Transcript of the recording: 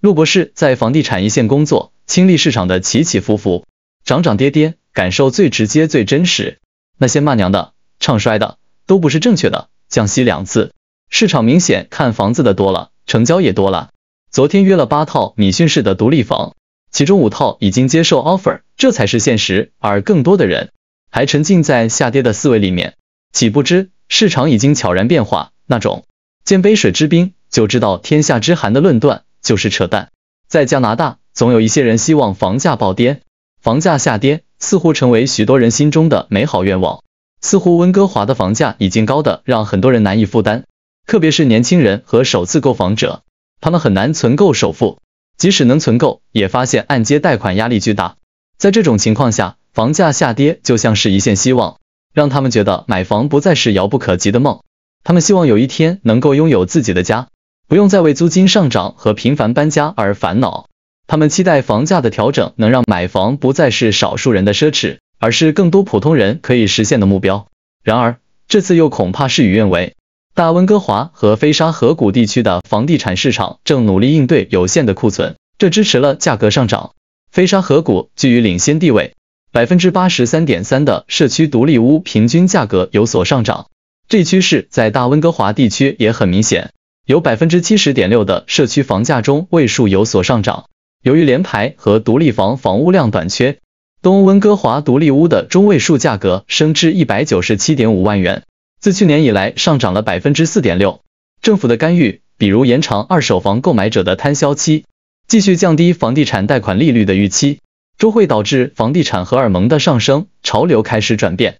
陆博士在房地产一线工作，亲历市场的起起伏伏、涨涨跌跌，感受最直接、最真实。那些骂娘的、唱衰的，都不是正确的。降息两次，市场明显看房子的多了，成交也多了。昨天约了八套米逊式的独立房，其中五套已经接受 offer，这才是现实。而更多的人还沉浸在下跌的思维里面，岂不知市场已经悄然变化。那种见杯水之冰就知道天下之寒的论断。就是扯淡。在加拿大，总有一些人希望房价暴跌。房价下跌似乎成为许多人心中的美好愿望。似乎温哥华的房价已经高的让很多人难以负担，特别是年轻人和首次购房者，他们很难存够首付。即使能存够，也发现按揭贷款压力巨大。在这种情况下，房价下跌就像是一线希望，让他们觉得买房不再是遥不可及的梦。他们希望有一天能够拥有自己的家。不用再为租金上涨和频繁搬家而烦恼。他们期待房价的调整能让买房不再是少数人的奢侈，而是更多普通人可以实现的目标。然而，这次又恐怕事与愿违。大温哥华和飞沙河谷地区的房地产市场正努力应对有限的库存，这支持了价格上涨。飞沙河谷居于领先地位，百分之八十三点三的社区独立屋平均价格有所上涨。这趋势在大温哥华地区也很明显。有百分之七十点六的社区房价中位数有所上涨。由于联排和独立房房屋量短缺，东温哥华独立屋的中位数价格升至一百九十七点五万元，自去年以来上涨了百分之四点六。政府的干预，比如延长二手房购买者的摊销期，继续降低房地产贷款利率的预期，都会导致房地产荷尔蒙的上升潮流开始转变。